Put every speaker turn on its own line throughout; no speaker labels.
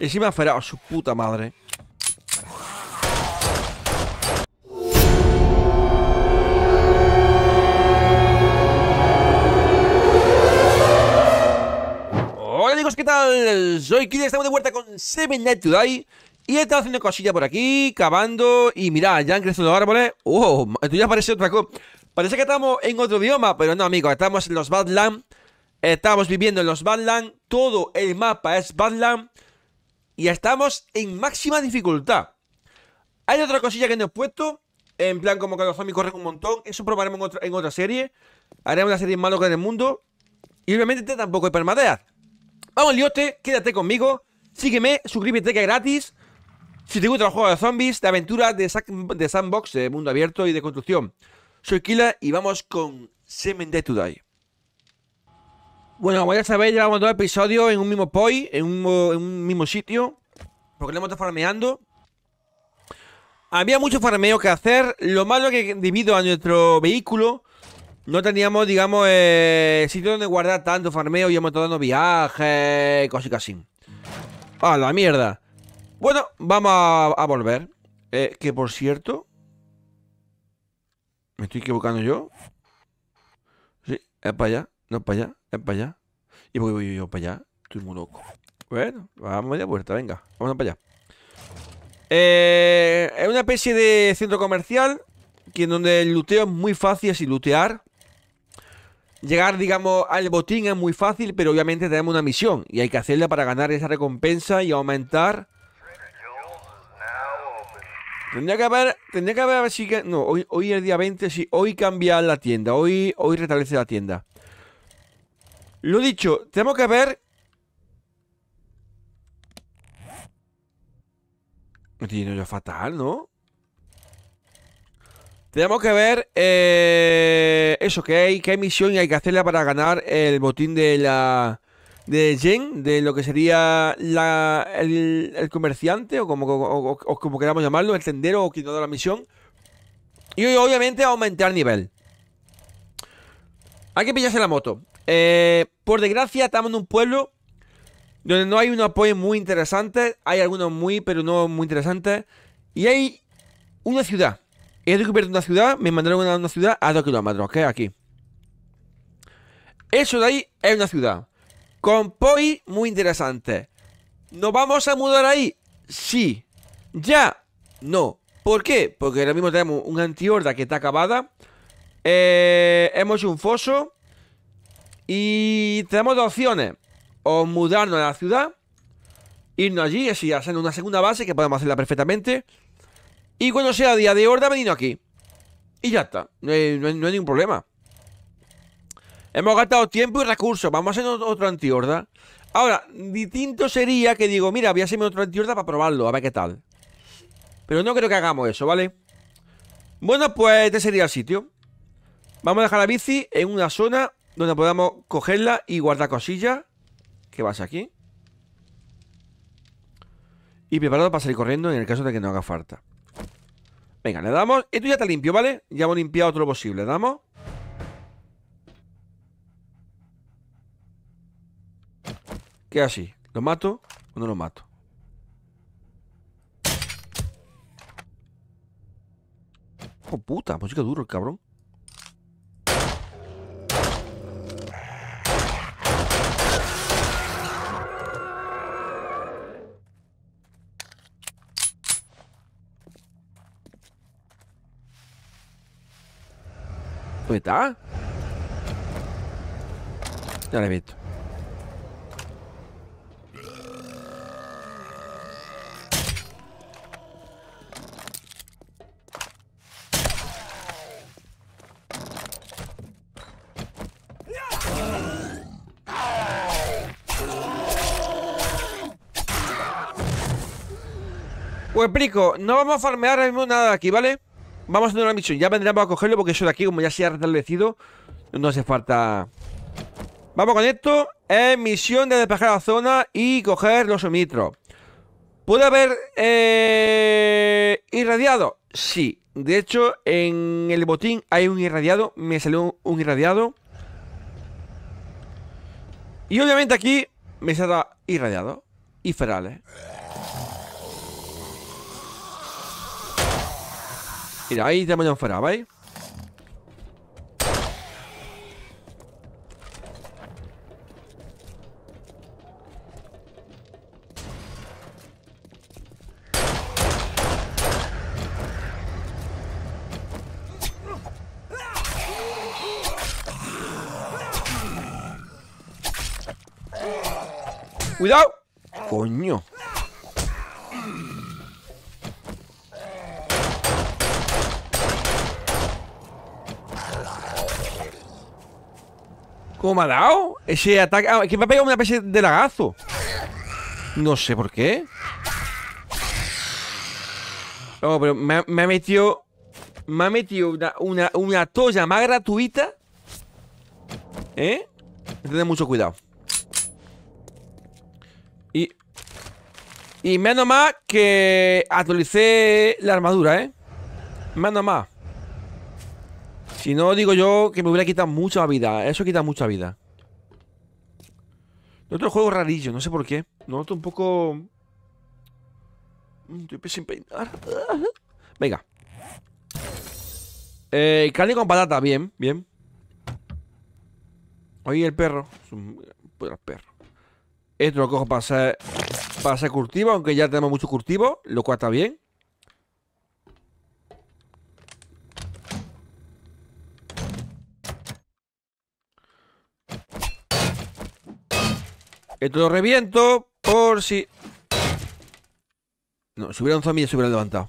Encima aferrado, oh, su puta madre. Hola amigos, ¿qué tal? Soy Kid, estamos de vuelta con Seven Night Today Y he estado haciendo cosillas por aquí, cavando Y mirad, ya han crecido los árboles Oh, esto ya parece otra cosa Parece que estamos en otro idioma, pero no amigos Estamos en los Badlands Estamos viviendo en los Badlands Todo el mapa es Badlands y estamos en máxima dificultad. Hay otra cosilla que no he puesto. En plan, como que los zombies corren un montón. Eso probaremos en, otra en otra serie. Haremos una serie más loca en el mundo. Y obviamente este tampoco hay palmadeas. Vamos, liote, quédate conmigo. Sígueme, suscríbete que es gratis. Si te gusta los juegos de zombies, de aventuras, de, sandbox, de mundo abierto y de construcción. Soy Kila y vamos con Semen Day to bueno, como ya sabéis, llevamos dos episodios en un mismo poi, en un, mismo sitio. Porque lo hemos estado farmeando. Había mucho farmeo que hacer. Lo malo es que debido a nuestro vehículo no teníamos, digamos, eh, sitio donde guardar tanto farmeo y hemos estado dando viajes, cosas así. A la mierda. Bueno, vamos a, volver. Eh, que por cierto... ¿Me estoy equivocando yo? Sí, es para allá, no es para allá para allá. Y voy, voy voy para allá. Estoy muy loco. Bueno, vamos a media vuelta, venga. Vamos para allá. Eh, es una especie de centro comercial que en donde el luteo es muy fácil, así lutear, Llegar, digamos, al botín es muy fácil, pero obviamente tenemos una misión y hay que hacerla para ganar esa recompensa y aumentar. Tendría que haber, tendría que haber, si que, no, hoy, es el día 20, si hoy cambiar la tienda, hoy, hoy restablece la tienda. Lo dicho, tenemos que ver... No tiene yo fatal, ¿no? Tenemos que ver eh, eso, que hay, que misión y hay que hacerla para ganar el botín de la de Jen, de lo que sería el, comerciante, o como, queramos llamarlo, el tendero o quien no da la misión. Y obviamente aumentar el nivel. Hay que pillarse la moto. Eh, por desgracia, estamos en un pueblo donde no hay un apoyo muy interesante. Hay algunos muy, pero no muy interesantes. Y hay una ciudad. He descubierto una ciudad, me mandaron a una ciudad a dos kilómetros, que es aquí. Eso de ahí es una ciudad. Con POI muy interesante. ¿Nos vamos a mudar ahí? Sí. Ya. No. ¿Por qué? Porque ahora mismo tenemos una antihorda que está acabada. Eh, hemos hecho un foso. Y tenemos dos opciones. O mudarnos a la ciudad. Irnos allí, así hacer una segunda base, que podemos hacerla perfectamente. Y cuando sea día de horda, venimos aquí. Y ya está. No hay, ningún problema. Hemos gastado tiempo y recursos. Vamos a hacer otro antihorda. Ahora, distinto sería que digo, mira, voy a hacerme otro antihorda para probarlo, a ver qué tal. Pero no creo que hagamos eso, ¿vale? Bueno, pues este sería el sitio. Vamos a dejar la bici en una zona donde podamos cogerla y guardar cosillas. Que vas aquí? Y preparado para salir corriendo en el caso de que no haga falta. Venga, le damos. Esto ya está limpio, ¿vale? Ya hemos limpiado todo lo posible. Le damos. ¿Qué así? ¿Lo mato o no lo mato? Oh, puta, pues duro el cabrón. Dove ¿ah? Ya Non he visto. Pues, Brico, no vamos a farmear ahora mismo nada aquí, ¿vale? Vamos a hacer una misión. Ya vendremos a cogerlo porque eso de aquí, como ya se ha restablecido, no hace falta... Vamos con esto. Es misión de despejar la zona y coger los omitros ¿Puede haber eh, irradiado? Sí. De hecho, en el botín hay un irradiado. Me salió un irradiado. Y obviamente aquí me saldrá irradiado y ferales. Mira, ahí da manhã fuera, ¿vale? Cuidado. Coño. ¿Cómo me ha dado? Ese ataque... Ah, es que me ha pegado una especie de lagazo. No sé por qué. Oh, pero me ha, metido... Me ha metido una, una, más gratuita. ¿Eh? Tener mucho cuidado. Y... Y menos más que actualicé la armadura, ¿eh? Menos más. Si no, digo yo que me hubiera quitado mucha vida. Eso quita mucha vida. Otro juego rarillo, no sé por qué. Noto un poco... Mm, estoy sin peinar. Venga. Eh, carne con patata, bien, bien. Oye, el perro. Es un perro. Esto lo cojo para hacer, para hacer cultivo, aunque ya tenemos mucho cultivo, lo cual está bien. Esto lo reviento por si... No, si hubiera un zombie se hubiera levantado.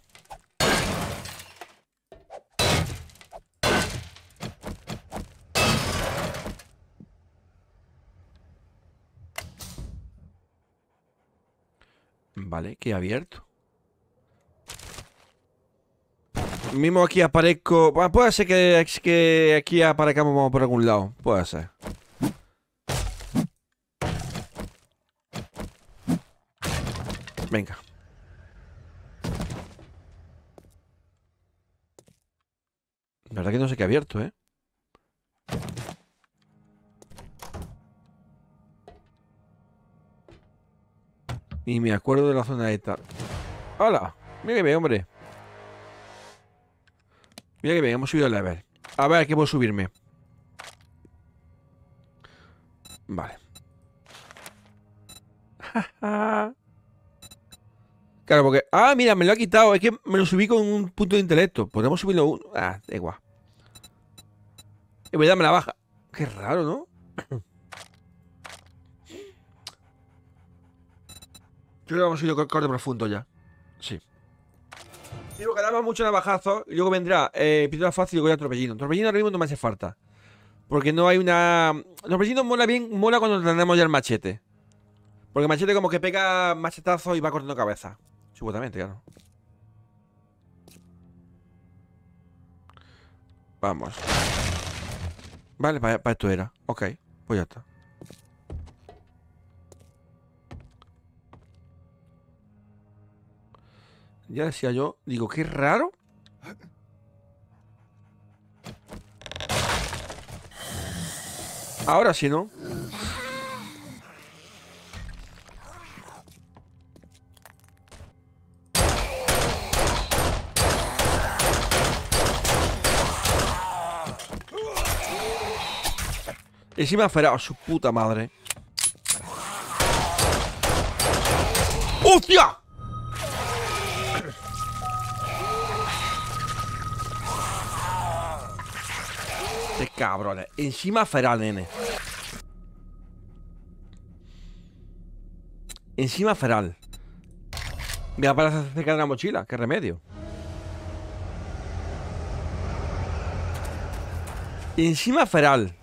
Vale, que abierto. Mismo aquí aparezco... puede ser que, que aquí aparezcamos por algún lado. Puede ser. Venga. La verdad que no sé qué ha abierto, ¿eh? Y me acuerdo de la zona de... ¡Hala! Mira que bien, hombre. Mira que bien, hemos subido el level. A ver, qué puedo subirme. Vale. Claro, porque. Ah, mira, me lo ha quitado. Es que me lo subí con un punto de intelecto. Podemos subirlo uno. Ah, da igual. En verdad me la baja. Qué raro, ¿no? creo que hemos ir con corte profundo ya. Sí. Digo que damos mucho navajazo y luego vendrá eh, pistola fácil y luego ya torbellino. Torbellino ahora mismo no me hace falta. Porque no hay una. atropellino mola bien, mola cuando tenemos ya el machete. Porque el machete como que pega machetazo y va cortando cabeza. Supuestamente, claro. Vamos. Vale, para, esto era. Ok, pues ya está. Ya decía yo, digo, qué raro. Ahora sí, ¿no? Encima feral, oh, su puta madre. ¡Hostia! ¡Qué este cabrones. Encima feral, nene. Encima feral. a para cerca de la mochila. Qué remedio. Encima feral.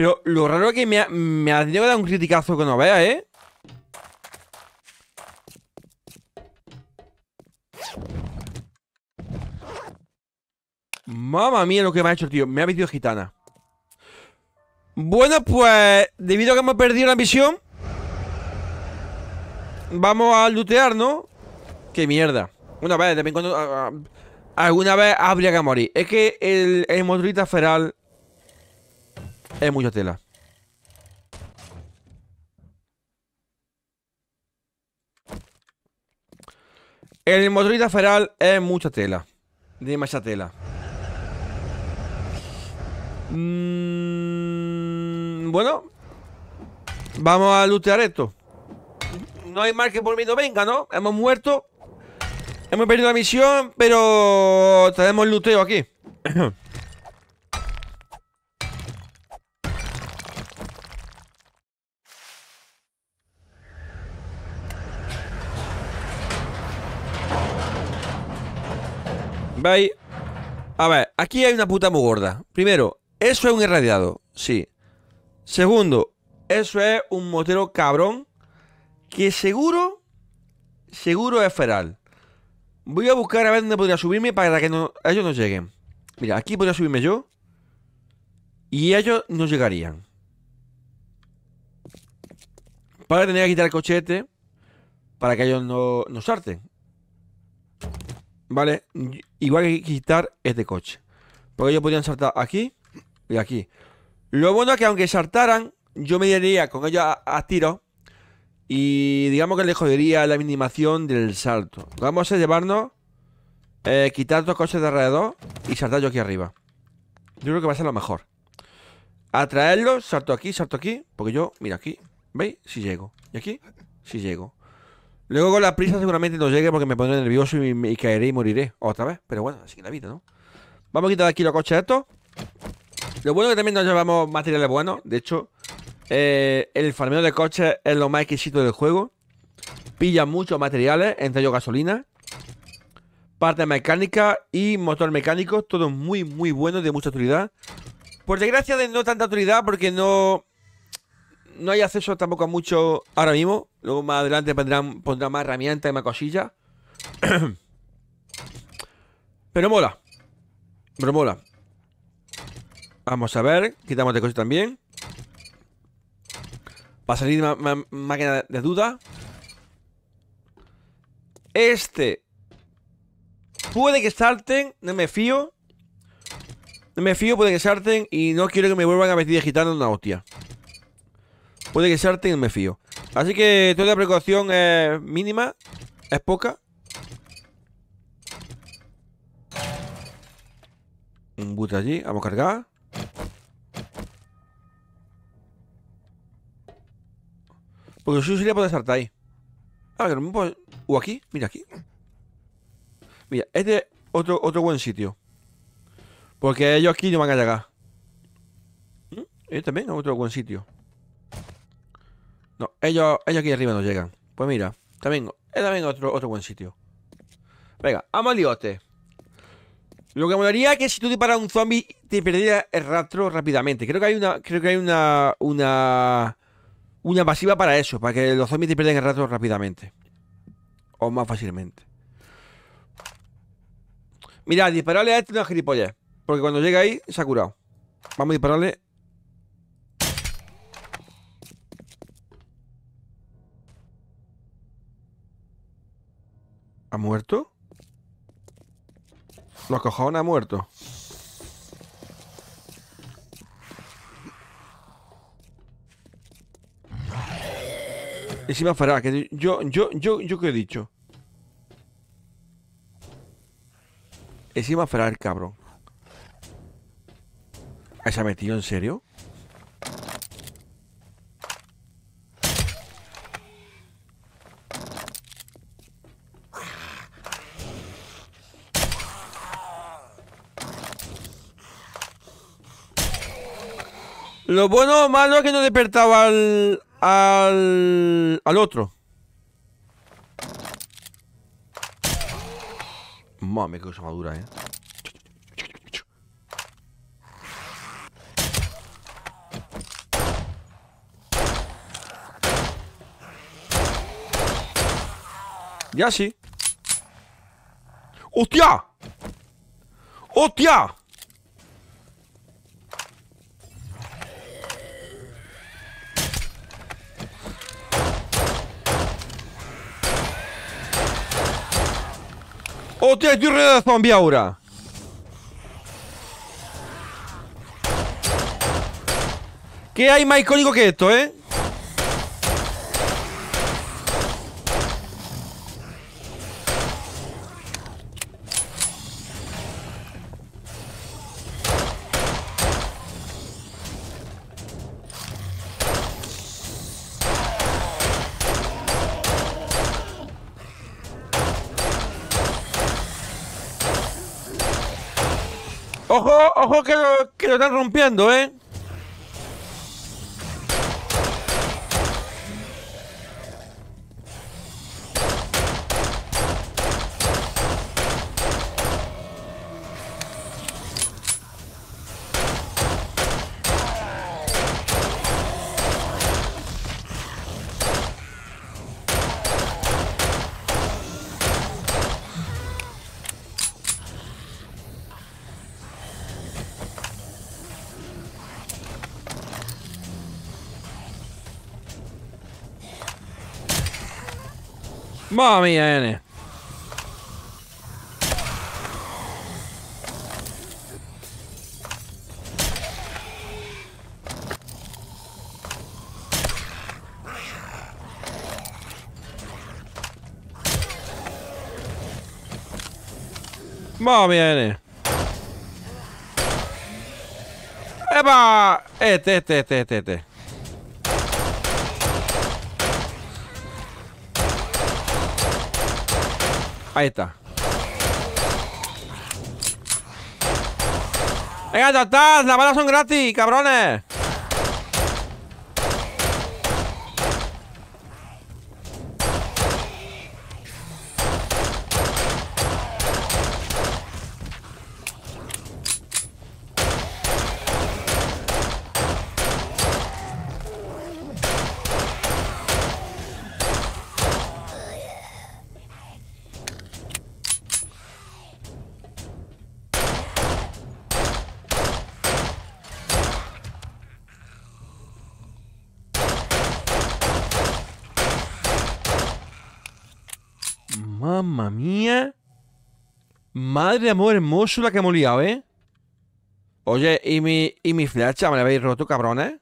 Pero lo raro es que me ha, me tenido que dar un criticazo que no vea, ¿eh? Mamma mía lo que me ha hecho, tío. Me ha metido gitana. Bueno, pues... Debido a que hemos perdido la misión... Vamos a lootear, ¿no? ¡Qué mierda! Una vez, de cuando... alguna vez habría que morir. Es que el, el motorista feral... Es mucha tela. El motorista feral es mucha tela. De mucha tela. Mm, bueno. Vamos a lootear esto. No hay más que por mí no venga, ¿no? Hemos muerto. Hemos perdido la misión, pero tenemos luteo aquí. ¿Veis? A ver, aquí hay una puta muy gorda. Primero, eso es un irradiado, sí. Segundo, eso es un motero cabrón que seguro, seguro es feral. Voy a buscar a ver dónde podría subirme para que ellos no lleguen. Mira, aquí podría subirme yo y ellos no llegarían. Para tener que quitar el cochete para que ellos no, no salten. ¿vale? Igual que quitar este coche. Porque ellos podrían saltar aquí y aquí. Lo bueno es que aunque saltaran, yo me iría con ellos a, tiro. Y digamos que les jodería la minimación del salto. Vamos a llevarnos, eh, quitar dos coches de alrededor y saltar yo aquí arriba. Yo creo que va a ser lo mejor. Atraerlos, salto aquí, salto aquí. Porque yo, mira aquí, ¿veis? Si llego. Y aquí, si llego. Luego con la prisa seguramente no llegue porque me pondré nervioso y, caeré y moriré otra vez. Pero bueno, así que la vida, ¿no? Vamos a quitar aquí los coches estos. Lo bueno es que también nos llevamos materiales buenos. De hecho, eh, el farmeo de coches es lo más exquisito del juego. Pilla muchos materiales, entre ellos gasolina, parte mecánica y motor mecánico. Todo muy, muy bueno, de mucha utilidad. Por desgracia de no tanta utilidad porque no, no hay acceso tampoco a mucho ahora mismo. Luego más adelante pondrán, más herramientas y más cosillas. Pero mola. Pero mola. Vamos a ver. Quitamos de cosas también. Para salir más, de duda. Este. Puede que salten. No me fío. No me fío, puede que salten. Y no quiero que me vuelvan a vestir de gitano una hostia. Puede que salten, no me fío. Así que toda la precaución es mínima, es poca. Un boot allí, vamos a cargar. Porque yo sería poder saltar ahí. Ah, no O uh, aquí, mira aquí. Mira, este es otro, otro buen sitio. Porque ellos aquí no van a llegar. Este también es otro buen sitio. No, ellos, aquí arriba no llegan. Pues mira, también, es también otro, otro buen sitio. Venga, vamos al liote. Lo que molaría es que si tú disparas un zombie te perdería el rastro rápidamente. Creo que hay una. Creo que hay una. Una. Una pasiva para eso, para que los zombies te pierdan el rastro rápidamente. O más fácilmente. Mira, dispararle a este no es gilipollas. Porque cuando llega ahí, se ha curado. Vamos a dispararle ¿Ha muerto? Los cojones ha muerto. Y si que yo, yo, yo, yo que he dicho. encima Ferrar, el cabrón. ¿Se ha metido en serio? Lo bueno o malo es que no despertaba al, al, al otro. Mami, qué cosa madura, eh. Ya sí. ¡Hostia! ¡Hostia! Oh, tiene un a de zombie ahora. ¿Qué hay más icónico que esto, eh? que, que lo están rompiendo, ¿eh? Va bene. Va bene. Eba! E eh, te te te te te. Ahí está. Venga, ya está. Las balas son gratis, cabrones. Mamma mía. Madre de amor hermoso la que hemos liado, ¿eh? Oye, ¿y mi, y mi flecha me la habéis roto, eh.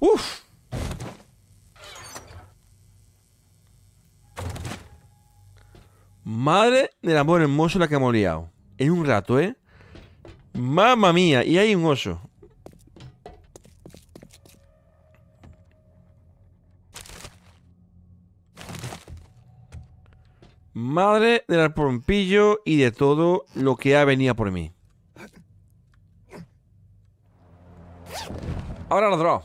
Uf. Madre del amor hermoso la que hemos liado en un rato, ¿eh? ¡Mamma mía! Y hay un oso. Madre del pompillo y de todo lo que ha venido por mí. Ahora lo trao.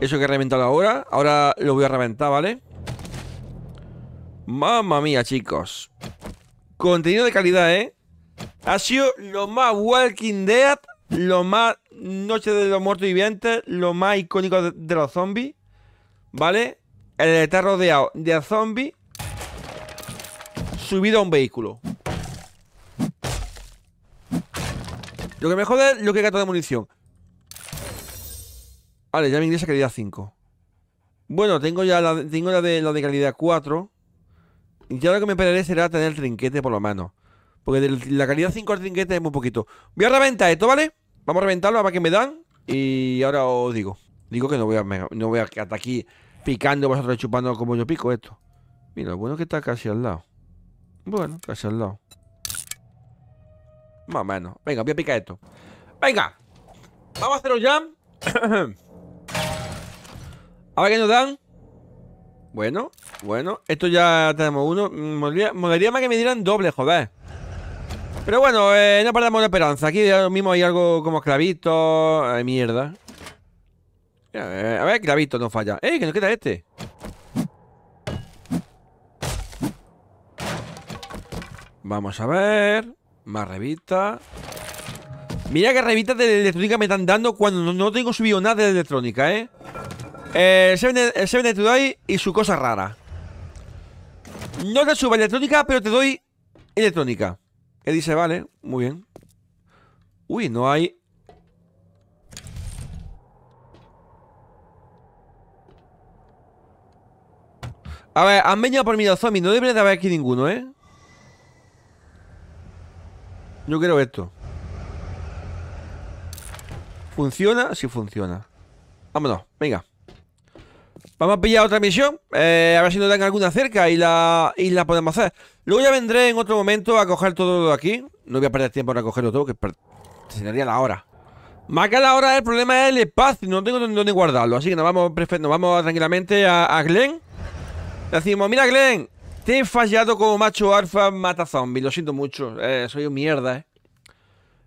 Eso que he reventado ahora Ahora lo voy a reventar, ¿vale? Mamma mía, chicos Contenido de calidad, ¿eh? Ha sido lo más Walking Dead Lo más Noche de los Muertos Vivientes Lo más icónico de, los zombies ¿Vale? El estar rodeado de zombies Subido a un vehículo Lo que me jode es lo que gato de munición Vale, ya me ingresa calidad 5. Bueno, tengo ya la, tengo la de, la de calidad 4. Y ya lo que me perderé será tener el trinquete por lo menos. Porque de la calidad 5 al trinquete es muy poquito. Voy a reventar esto, ¿vale? Vamos a reventarlo a que me dan. Y ahora os digo. Digo que no voy a, no voy a hasta aquí picando vosotros chupando como yo pico esto. Mira, bueno es que está casi al lado. Bueno, casi al lado. Más o menos. Venga, voy a picar esto. Venga. Vamos a hacer un jam. A ver qué nos dan? Bueno, bueno Esto ya tenemos uno mm, Molería más que me dieran doble, joder Pero bueno, eh, no perdamos la esperanza Aquí ya mismo hay algo como esclavito Ay, mierda eh, A ver, clavito no falla ¡Eh, que nos queda este! Vamos a ver Más revistas Mira qué revistas de electrónica me están dando Cuando no tengo subido nada de electrónica, ¿eh? Eh, Seven, eh, y su cosa rara. No te subo electrónica, pero te doy electrónica. Que dice, vale, muy bien. Uy, no hay... A ver, han venido por mí los zombies. No debería de haber aquí ninguno, ¿eh? Yo quiero esto. ¿Funciona? Sí funciona. Vámonos, venga. Vamos a pillar otra misión, eh, a ver si nos dan alguna cerca y la, la podemos hacer. Luego ya vendré en otro momento a coger todo de aquí. No voy a perder tiempo para cogerlo todo, que se sería la hora. Más que la hora, el problema es el espacio, no tengo dónde guardarlo. Así que nos vamos, vamos tranquilamente a, Glen Le Decimos, mira Glen, te he fallado como macho alfa mata zombie, lo siento mucho, eh, soy un mierda, eh".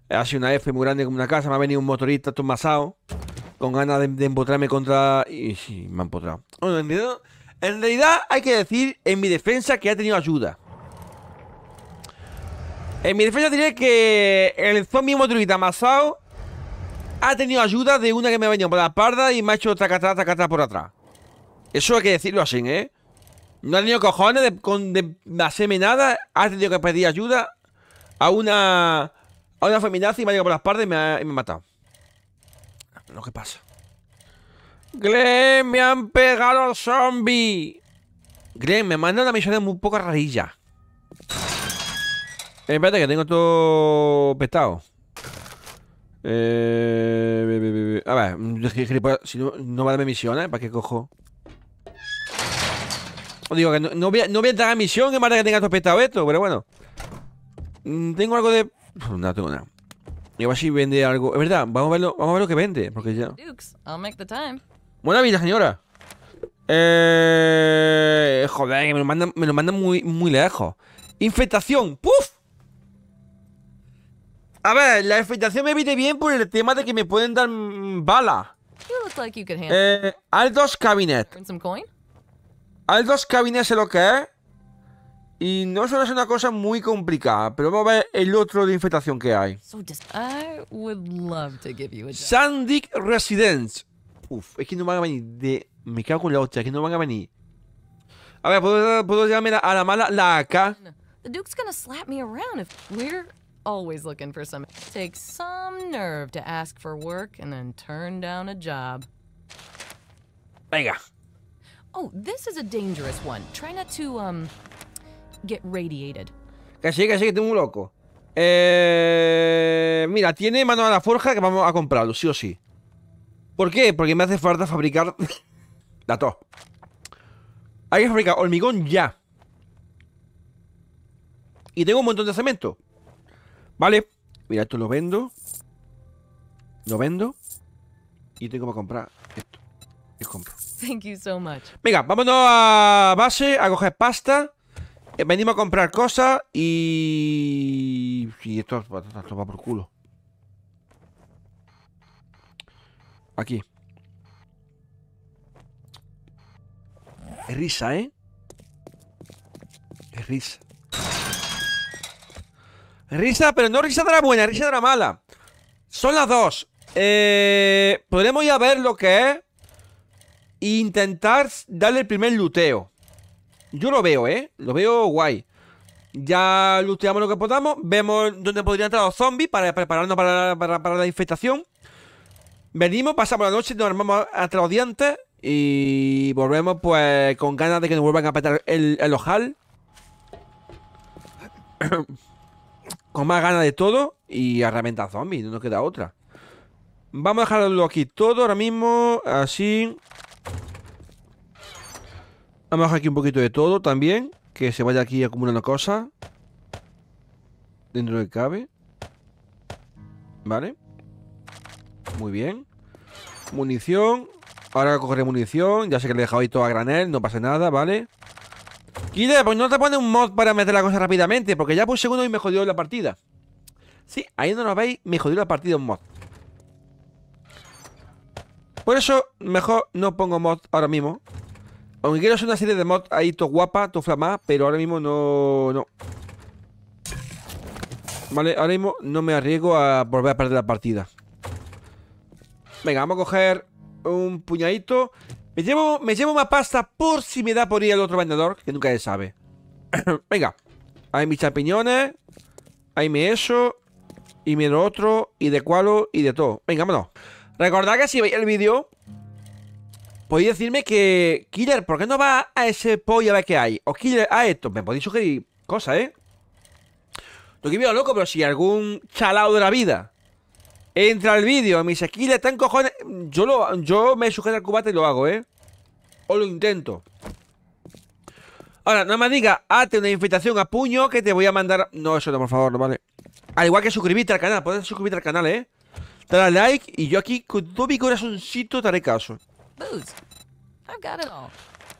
Ha sido una F muy grande como una casa, me ha venido un motorista masado con ganas de, empotrarme contra. Y sí, me han empotrado. en realidad, hay que decir en mi defensa que ha tenido ayuda. En mi defensa diré que el zombie motorista Masao ha tenido ayuda de una que me ha venido por la espalda y me ha hecho tracatra, tracatra por atrás. Eso hay que decirlo así, ¿eh? No ha tenido cojones de, con, hacerme nada. Ha tenido que pedir ayuda a una a una feminazi y me ha venido por la espalda y me ha matado lo que pasa. ¡Glen! me han pegado los zombie! Glen, me manda una misión de muy poca rarilla. Eh, espérate, que tengo todo petado. Eh, a ver, si no, no va a darme misiones, ¿eh? ¿para qué cojo? Digo que no, voy a, no a entrar misión, que para que tenga todo petado esto, pero bueno. Mm, tengo algo de... No tengo nada. A si vende algo. Es verdad, vamos a ver lo que vende. Porque ya. Buena vida, señora. Eh, joder, me lo mandan, me lo mandan muy, muy lejos. Infectación, ¡puf! A ver, la infectación me viene bien por el tema de que me pueden dar bala Like eh, Aldos Cabinet. dos Cabinet es lo que es. Y no solo es una cosa muy complicada, pero vamos a ver el otro de infestación que hay. Sandic Residence. Uf, es que no van a venir de... Me cago la hostia, es que no van a venir. A ver, ¿puedo, puedo llamarme a la mala la acá? The Duke's gonna slap me around if we're always looking for some. Take some nerve to ask for work and then turn down a job. Venga. Oh, this is a dangerous one. Try not to, um, que sí, que sí, que tengo un loco. Eh, mira, tiene mano a la forja que vamos a comprarlo, sí o sí. ¿Por qué? Porque me hace falta fabricar... Datos. Hay que fabricar hormigón ya. Y tengo un montón de cemento. Vale. Mira, esto lo vendo. Lo vendo. Y tengo para comprar esto. compro. Venga, vámonos a base a coger pasta. Eh, venimos a comprar cosas y... Y esto, va por culo. Aquí. Es risa, ¿eh? Es risa. Risa, pero no risa de la buena, risa de la mala. Son las dos. Eh, podremos ir ver lo que es. E intentar darle el primer luteo. Yo lo veo, ¿eh? Lo veo guay. Ya luteamos lo que podamos. Vemos dónde podrían entrar los zombies para prepararnos para, la infestación. Venimos, pasamos la noche, nos armamos hasta los dientes y volvemos pues con ganas de que nos vuelvan a petar el, el ojal. con más ganas de todo y a reventar zombies, no nos queda otra. Vamos a dejarlo aquí todo ahora mismo, así. Vamos a aquí un poquito de todo también. Que se vaya aquí acumulando cosas. Dentro de cabe. Vale. Muy bien. Munición. Ahora cogeré munición. Ya sé que le he dejado ahí todo a granel. No pasa nada, ¿vale? Kide, pues no te pone un mod para meter la cosa rápidamente. Porque ya por uno y me jodió la partida. Sí, ahí no lo veis. Me jodió la partida un mod. Por eso, mejor no pongo mod ahora mismo. Aunque quiero hacer una serie de mods ahí todo guapa, todo flama, pero ahora mismo no... no. Vale, ahora mismo no me arriesgo a volver a perder la partida. Venga, vamos a coger un puñadito. Me llevo, me llevo una pasta por si me da por ir al otro vendedor, que nunca se sabe. Venga, hay mis champiñones, Ahí me eso, y mi otro, y de cualo, y de todo. Venga, vámonos. Recordad que si veis el vídeo, podéis decirme que, Killer, ¿por qué no va a ese pollo a ver qué hay? O Killer, a esto. Me podéis sugerir cosas, ¿eh? Lo que veo loco, pero si algún chalado de la vida entra al vídeo y me dice, Killer, está cojones. Yo, lo, yo me sujeto el cubate y lo hago, ¿eh? O lo intento. Ahora, no me diga, hazte una invitación a puño que te voy a mandar. No, eso no, por favor, no vale. Al igual que suscribirte al canal, puedes suscribirte al canal, ¿eh? Dale like y yo aquí con todo mi corazoncito te haré caso.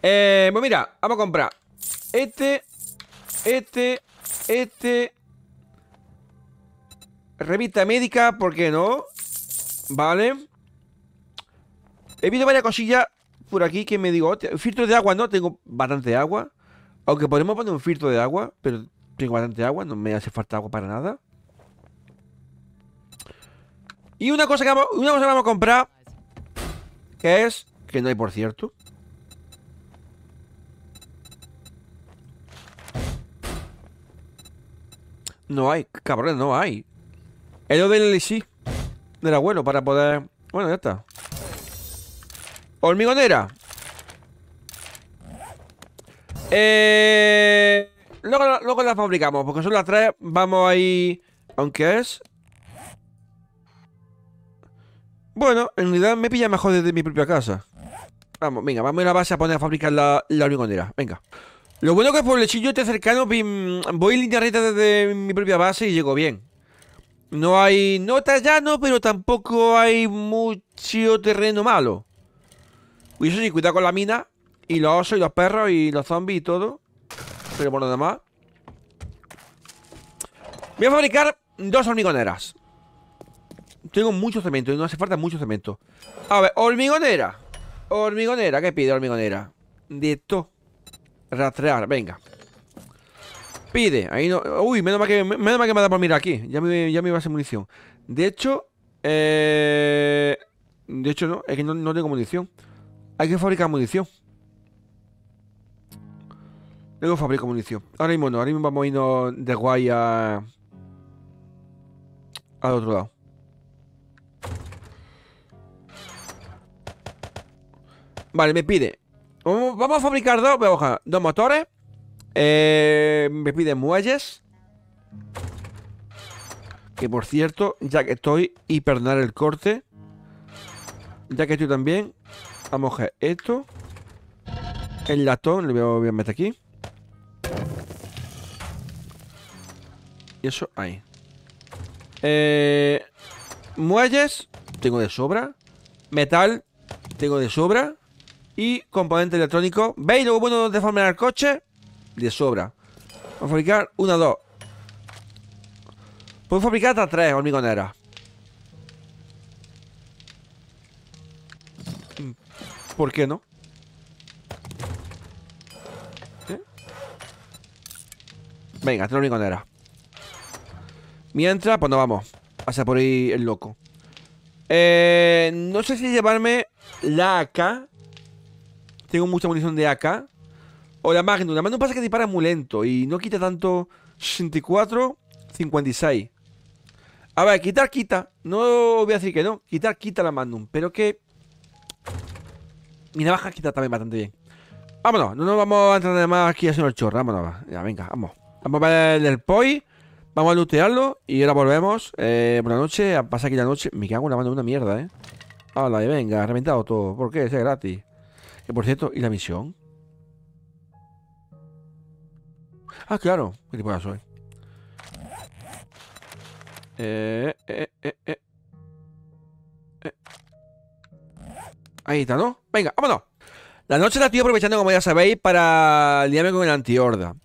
Eh, pues mira, vamos a comprar este, este, este. Revista médica, ¿por qué no? Vale. He visto varias cosillas por aquí que me digo, filtro de agua no, tengo bastante agua. Aunque podemos poner un filtro de agua, pero tengo bastante agua, no me hace falta agua para nada. Y una cosa que vamos, una cosa que vamos a comprar ¿Qué es que no hay por cierto. No hay, Cabrón, no hay. El del sí del abuelo para poder... Bueno, ya está. Hormigonera. Eh, luego, luego la fabricamos, porque son las tres. Vamos ahí... Aunque es... Bueno, en realidad me pilla mejor desde mi propia casa. Vamos, venga, vamos a la base a poner a fabricar la, hormigonera. Venga. Lo bueno que por chillo esté cercano, voy en línea recta desde mi propia base y llego bien. No hay... nota está llano, pero tampoco hay mucho terreno malo. Y eso sí, cuidado con la mina Y los osos y los perros y los zombies y todo Pero por nada más Voy a fabricar dos hormigoneras tengo mucho cemento y no hace falta mucho cemento. A ver, hormigonera. Hormigonera, ¿qué pide hormigonera? De esto Rastrear, venga. Pide, ahí no. Uy, menos mal que, me da por mirar aquí. Ya me, ya me iba a hacer munición. De hecho, eh, de hecho, no, es que no, tengo munición. Hay que fabricar munición. Luego fabricar munición. Ahora mismo no, ahora mismo vamos a irnos de guay a... al otro lado. Vale, me pide. Vamos a fabricar dos, voy dos motores. Eh, me pide muelles. Que por cierto, ya que estoy, y el corte. Ya que estoy también, vamos a coger esto. El latón, lo voy a meter aquí. Y eso ahí. Eh, muelles, tengo de sobra. Metal, tengo de sobra. Y componente electrónico. ¿Veis lo bueno de el coche? De sobra. Vamos a fabricar una, dos. Puedo fabricar hasta tres hormigoneras. Mm, ¿Por qué no? ¿Eh? Venga, tres hormigonera Mientras, pues nos vamos. Hacia por ahí el loco. Eh, no sé si llevarme la AK tengo mucha munición de AK. O la Magnum. La Magnum pasa que dispara muy lento y no quita tanto 64, 56. A ver, quitar quita. No voy a decir que no. Quitar quita la Magnum. Pero que... Mi navaja quita también bastante bien. Vámonos. No nos vamos a entrar más aquí haciendo el chorro. Vámonos. Ya, venga, vamos. Vamos a ver el, poi. Vamos a lootearlo y ahora volvemos. Eh, noches pasa pasar aquí la noche. Me cago en la mano una mierda, eh. de venga, Ha reventado todo. ¿Por qué? Es gratis. Que por cierto, ¿y la misión? Ah, claro, qué tipo de eh eh, eh, eh, eh, Ahí está, ¿no? Venga, vámonos. La noche la estoy aprovechando, como ya sabéis, para liarme con el antihorda.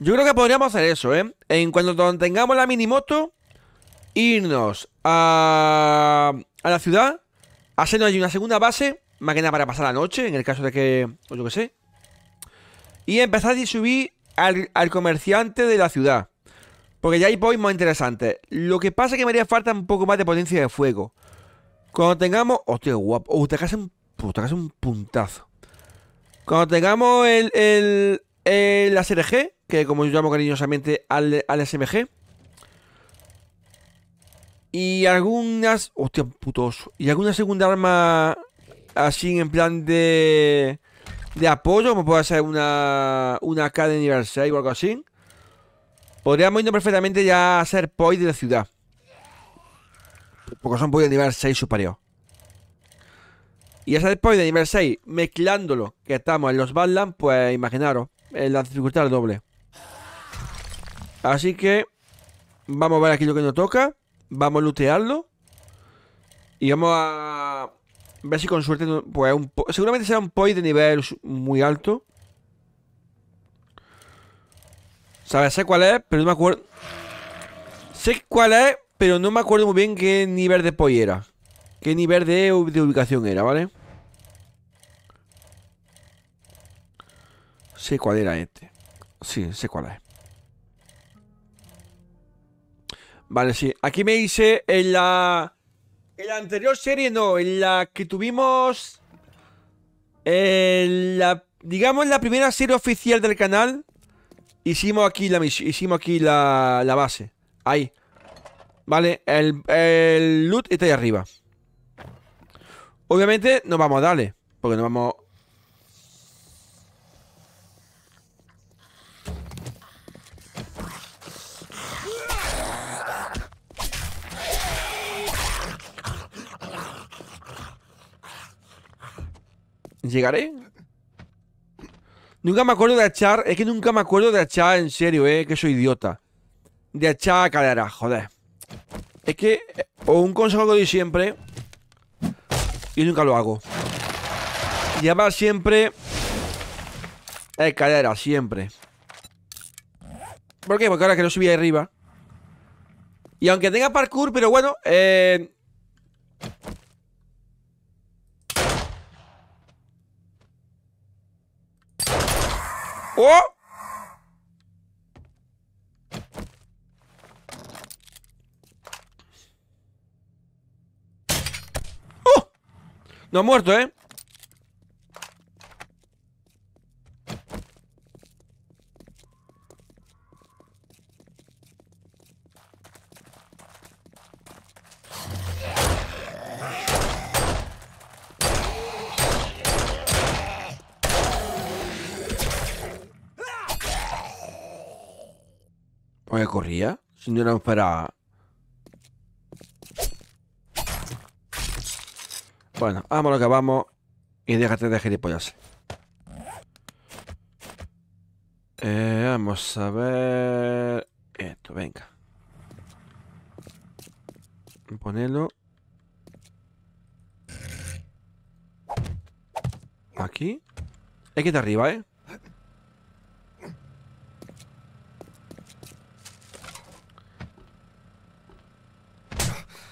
Yo creo que podríamos hacer eso, ¿eh? En cuanto tengamos la minimoto, irnos a, a la ciudad, hacernos allí una segunda base Máquina para pasar la noche, en el caso de que... O pues yo qué sé. Y empezar y subir al, comerciante de la ciudad. Porque ya hay points más interesantes. Lo que pasa es que me haría falta un poco más de potencia de fuego. Cuando tengamos... Hostia, guapo. Uy, uh, te un, un puntazo. Cuando tengamos el, el, el ASRG, que como yo llamo cariñosamente al, al SMG. Y algunas... Hostia, putoso Y alguna segunda arma así en plan de, de apoyo, como puede ser una, una K de nivel 6 o algo así, podríamos irnos perfectamente ya a ser poi de la ciudad. Porque son poi de nivel 6 superior. Y ser poi de nivel 6, mezclándolo, que estamos en los Badlands, pues imaginaros, la dificultad es doble. Así que vamos a ver aquí lo que nos toca. Vamos a lootearlo. Y vamos a a ver si con suerte, pues seguramente será un poi de nivel muy alto. ¿Sabes? Sé cuál es, pero no me acuerdo. Sé cuál es, pero no me acuerdo muy bien qué nivel de poi era. Qué nivel de ubicación era, ¿vale? Sé cuál era este. Sí, sé cuál es. Vale, sí. Aquí me hice en la... En la anterior serie no, en la que tuvimos... En la, digamos, la primera serie oficial del canal. Hicimos aquí la, hicimos aquí la, la base. Ahí. Vale, el, el loot está ahí arriba. Obviamente no vamos a darle. Porque no vamos ¿Llegaré? Nunca me acuerdo de achar. Es que nunca me acuerdo de achar en serio, eh. Que soy idiota. De achar cadera, joder. Es que. Eh, o un consejo que doy siempre. Y nunca lo hago. Llevar siempre. Eh, cadera, siempre. ¿Por qué? Porque ahora que no subí arriba. Y aunque tenga parkour, pero bueno, eh, Oh. ¡Oh! No ha muerto, ¿eh? si no Bueno, vamos lo que vamos y déjate de gilipollas. Eh, vamos a ver... Esto, venga. Ponelo. Aquí. Hay que arriba, ¿eh?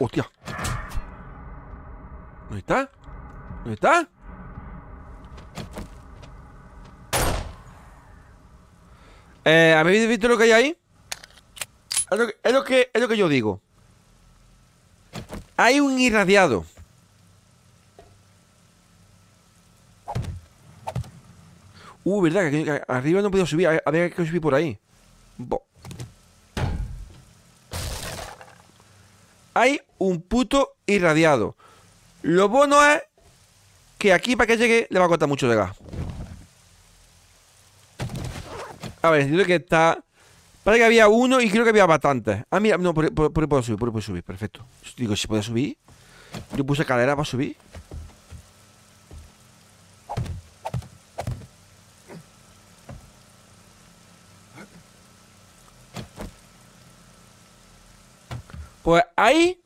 ¡Hostia! ¿Dónde está? ¿Dónde está? Eh, ¿Habéis visto lo que hay ahí? Es lo, que, es lo que, yo digo. Hay un irradiado. Uh, verdad, que arriba no he podido subir. Había que subir por ahí. Bo hay un puto irradiado. Lo bueno es que aquí para que llegue le va a costar mucho de gas A ver, creo que está... Parece que había uno y creo que había bastantes. Ah, mira, no, por, ahí puedo subir, por ahí subir, perfecto. Digo, si puede subir. Yo puse calera para subir. Pues ahí.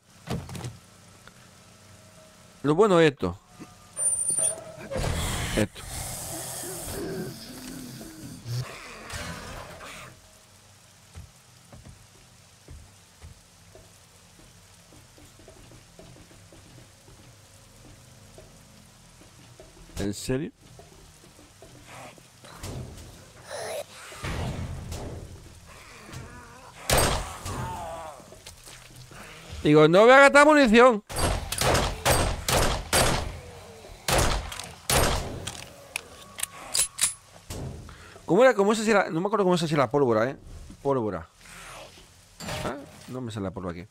Lo bueno es esto. Esto. ¿En serio? Digo, no voy a gastar munición. ¿Cómo era? ¿Cómo se la... No me acuerdo cómo se hacía la pólvora, ¿eh? Pólvora. Ah, no me sale la pólvora aquí.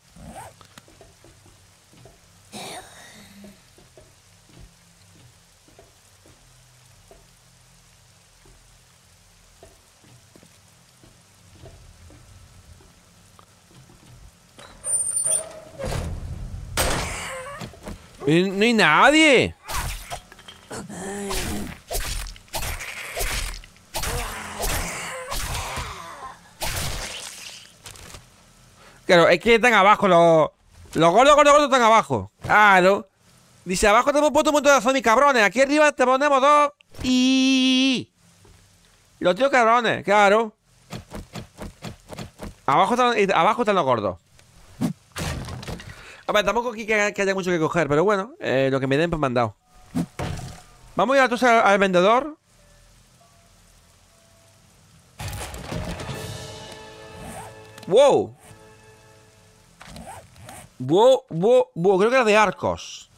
No hay nadie. Claro, es que están abajo los... Los gordos, gordos, gordos están abajo. Claro. Dice, abajo tenemos puesto un montón de zombies cabrones. Aquí arriba te ponemos dos. Y... Los tíos cabrones, claro. Abajo están, abajo están los gordos. A ver, tampoco aquí que, haya mucho que coger, pero bueno, eh, lo que me den, pues me han dado. Vamos a ir a al, al vendedor. ¡Wow! ¡Wow, wow, wow! Creo que era de arcos.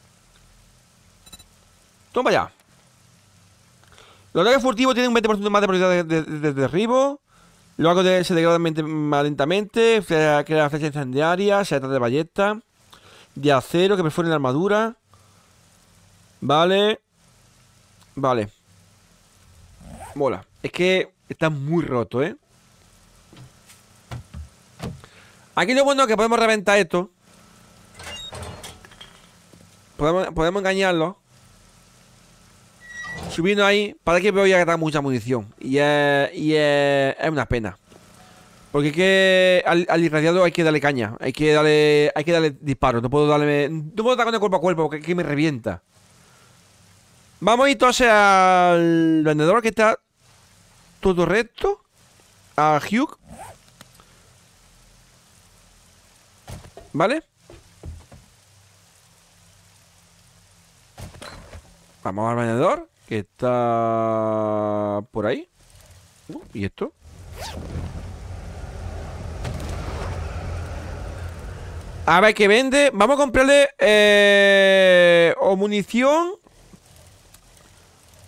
Toma ya. Los ataques furtivos tienen un 20% más de probabilidad de, derribo. Los se degradan más lentamente. Crea flechas incendiarias, se trata de ballesta de acero que perforen la armadura. Vale. Vale. Mola. Es que está muy roto, ¿eh? Aquí lo bueno es que podemos reventar esto. Podemos, engañarlo. Subiendo ahí. Para que veo ya que está mucha munición. Y, eh, es una pena. Porque hay que. Al, irradiado hay que darle caña. Hay que darle. Hay que darle disparo. No puedo darle. No puedo atacar de cuerpo a cuerpo porque aquí me revienta. Vamos entonces al vendedor que está todo recto. A Hugh. ¿Vale? Vamos al vendedor que está por ahí. ¿Y esto? A ver, que vende. Vamos a comprarle eh, o munición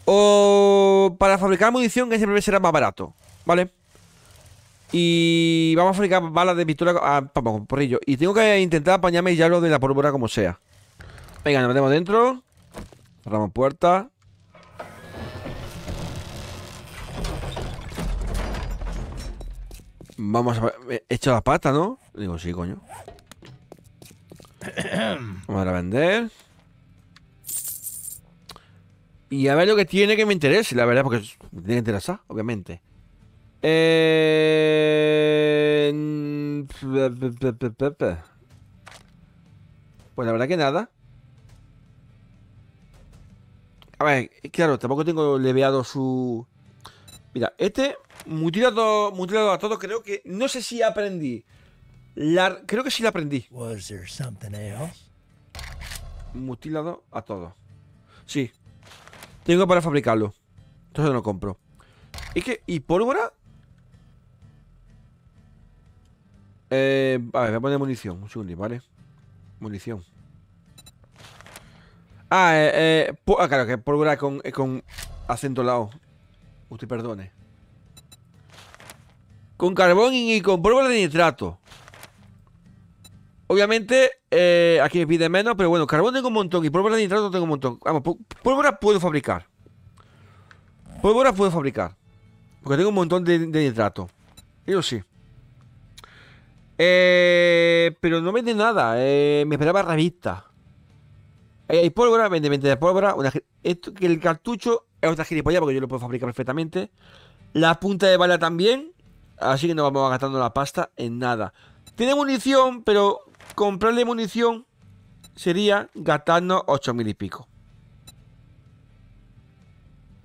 o para fabricar munición que siempre será más barato. ¿Vale? Y vamos a fabricar balas de pistola ah, Vamos, con porrillo Y tengo que intentar apañarme ya lo de la pólvora como sea Venga, nos metemos dentro Cerramos puerta Vamos a... He eh, hecho la pata, ¿no? Digo, sí, coño Vamos a vender. Y a ver lo que tiene que me interese, la verdad, porque me tiene que interesar, obviamente. Eh, pues la verdad que nada. A ver, claro, tampoco tengo leveado su... Mira, este mutilado, mutilado a todos, creo que... No sé si aprendí creo que sí la aprendí. Mutilado a todo. Sí. Tengo para fabricarlo. Entonces no compro. ¿Y qué? ¿Y pólvora? Eh, a ver, voy a poner munición. Un segundo, ¿vale? Munición. Ah, eh, eh ah, claro, que pólvora con, eh, con acento lado. Usted perdone. Con carbón y con pólvora de nitrato. Obviamente, eh, aquí me pide menos, pero bueno, carbón tengo un montón y pólvora de nitrato tengo un montón. Vamos, pólvora puedo fabricar. Pólvora puedo fabricar. Porque tengo un montón de, nitrato. Eso sí. Eh, pero no vende nada. Eh, me esperaba revista. Hay pólvora, vende vende de pólvora. esto, que el cartucho es otra gilipollas porque yo lo puedo fabricar perfectamente. La punta de bala también. Así que no vamos gastando la pasta en nada. Tiene munición, pero comprarle munición sería gastarnos mil y pico.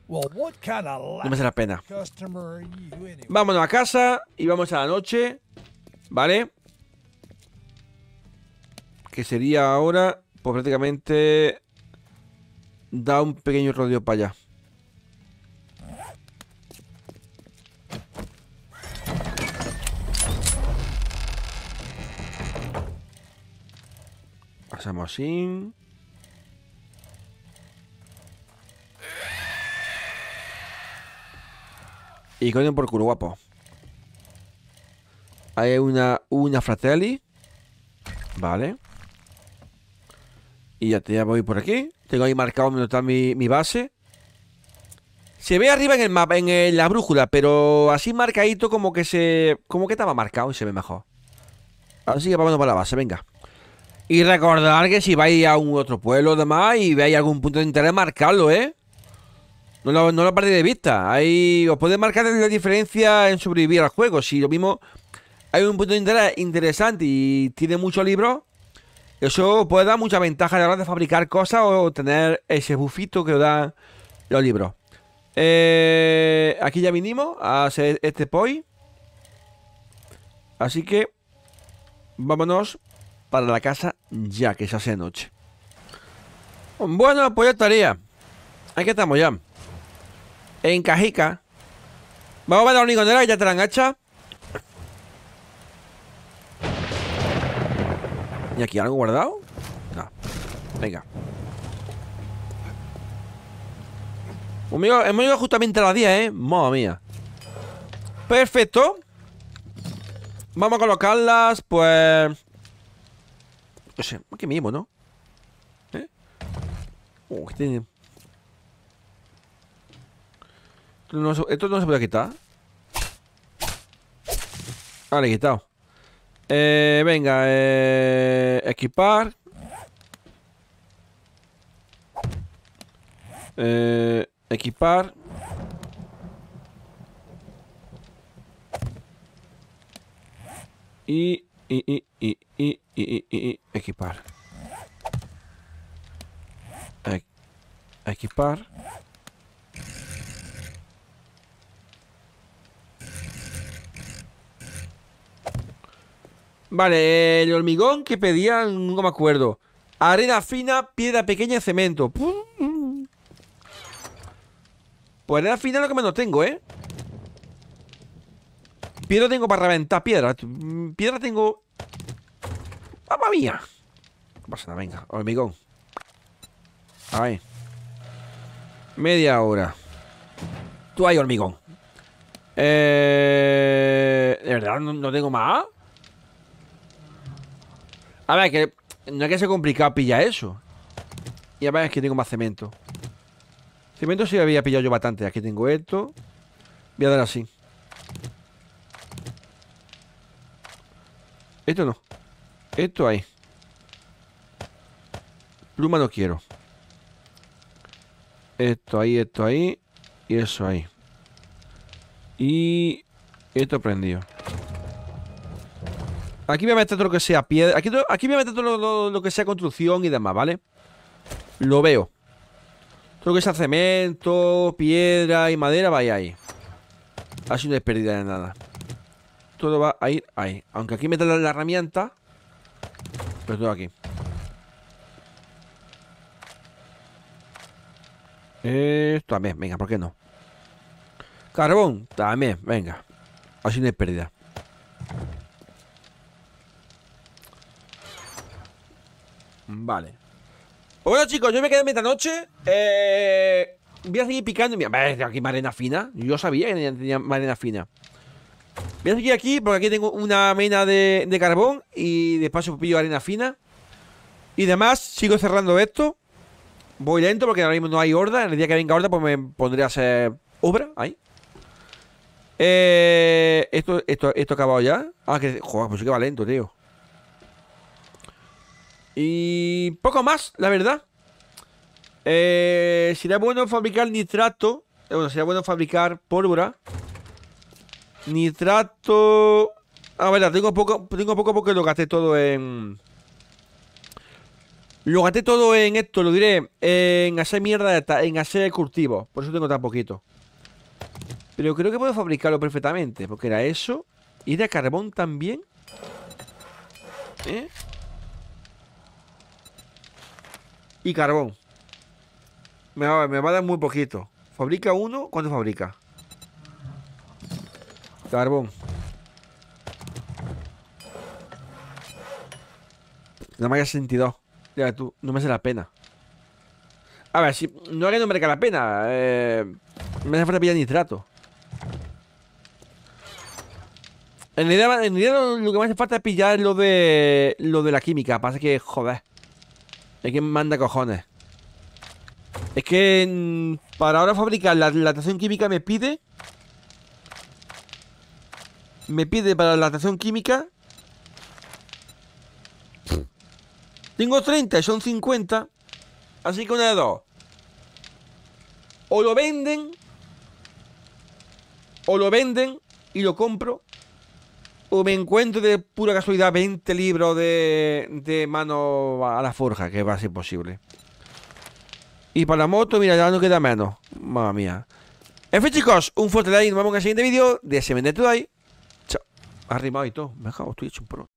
No me hace la pena. Vámonos a casa y vamos a la noche. ¿Vale? Que sería ahora, pues prácticamente... Da un pequeño rodeo para allá. pasamos sin. Y con por culo, guapo. Hay una, una fratelli. Vale. Y ya, te, voy por aquí. Tengo ahí marcado donde está mi, base. Se ve arriba en el mapa, en, la brújula, pero así marcadito como que se. como que estaba marcado y se ve mejor. Así que vamos para la base, venga. Y recordar que si vais a un otro pueblo o demás y veis algún punto de interés, marcarlo, ¿eh? No lo, no perdéis de vista. Ahí os puede marcar la diferencia en sobrevivir al juego. Si lo mismo hay un punto de interés interesante y tiene muchos libros, eso puede dar mucha ventaja a la hora de fabricar cosas o tener ese bufito que os dan los libros. Eh, aquí ya vinimos a hacer este poi. Así que vámonos para la casa ya que se hace noche. Bueno, pues ya estaría. Aquí estamos ya. En Cajica. Vamos a ver la hormigonera ya te la engancha. ¿Y aquí algo guardado? No. Venga. hemos ido justamente a las 10, ¿eh? Madre mía. Perfecto. Vamos a colocarlas, pues... No qué mimo, ¿no? ¿Eh? Oh, ¿qué tiene? Esto no, se, esto no se puede quitar. Ah, le he quitado. Eh, venga, eh, equipar. Eh, equipar. Y y, y, y, y, equipar. equipar. Vale, el hormigón que pedían, no me acuerdo. Arena fina, piedra pequeña, cemento. Pues arena fina es lo que menos tengo, ¿eh? Piedra tengo para reventar, piedra. Piedra tengo... ¡Mamma mía! pasa venga, hormigón. A ver. Media hora. Tú hay hormigón. Eh... ¿De verdad no, tengo más? A ver, que no hay que sea complicado pillar eso. Y además es que tengo más cemento. Cemento sí había pillado yo bastante. Aquí tengo esto. Voy a dar así. Esto no. Esto ahí. Pluma no quiero. Esto ahí, esto ahí. Y eso ahí. Y esto prendido. Aquí voy a meter todo lo que sea piedra. Aquí, aquí voy a meter todo lo, que sea construcción y demás, ¿vale? Lo veo. Todo lo que sea cemento, piedra y madera, vaya ahí. Así no una pérdida de nada todo va a ir ahí. Aunque aquí me la herramienta, pero todo aquí. Esto también, venga, ¿por qué no? Carbón, también, venga. Así no hay pérdida. Vale. Bueno, chicos, yo me quedé en noche Eh, voy a seguir picando. Mira, aquí arena fina. Yo sabía que tenía arena fina. Voy a seguir aquí porque aquí tengo una mena de, carbón y de paso pillo arena fina. Y demás, sigo cerrando esto. Voy lento porque ahora mismo no hay horda. En el día que venga horda, pues me pondré a hacer obra. Ahí. Eh, esto, esto, esto acabado ya. Ah, que. Joder, pues sí que va lento, tío. Y poco más, la verdad. Eh, sería bueno fabricar nitrato. Eh, bueno, sería bueno fabricar pólvora. Nitrato... Ah, ver, tengo poco, tengo poco porque lo gasté todo en... Lo gasté todo en esto, lo diré, en hacer mierda, en hacer cultivo. Por eso tengo tan poquito. Pero creo que puedo fabricarlo perfectamente, porque era eso. Y de carbón también. ¿Eh? Y carbón. Me va, me va a dar muy poquito. ¿Fabrica uno? ¿Cuánto fabrica? Carbón. No me haya sentido. Ya tú, no me hace la pena. A ver, si no es que no la pena. Eh, me hace falta pillar nitrato. En realidad, lo que me hace falta es pillar lo de. lo de la química. Pasa que, joder. Es que manda cojones. Es que mm, para ahora fabricar la, la, química me pide me pide para la atracción química. Tengo 30 y son 50. Así que una de dos. O lo venden. O lo venden y lo compro. O me encuentro de pura casualidad 20 libros de, mano a la forja, que va a ser posible. Y para la moto, mira, ya no queda menos. Mamma mía. En fin, chicos, un fuerte like y nos vemos en el siguiente vídeo de Semen de Today arrimado y todo. Me ha dejado, estoy hecho un pro.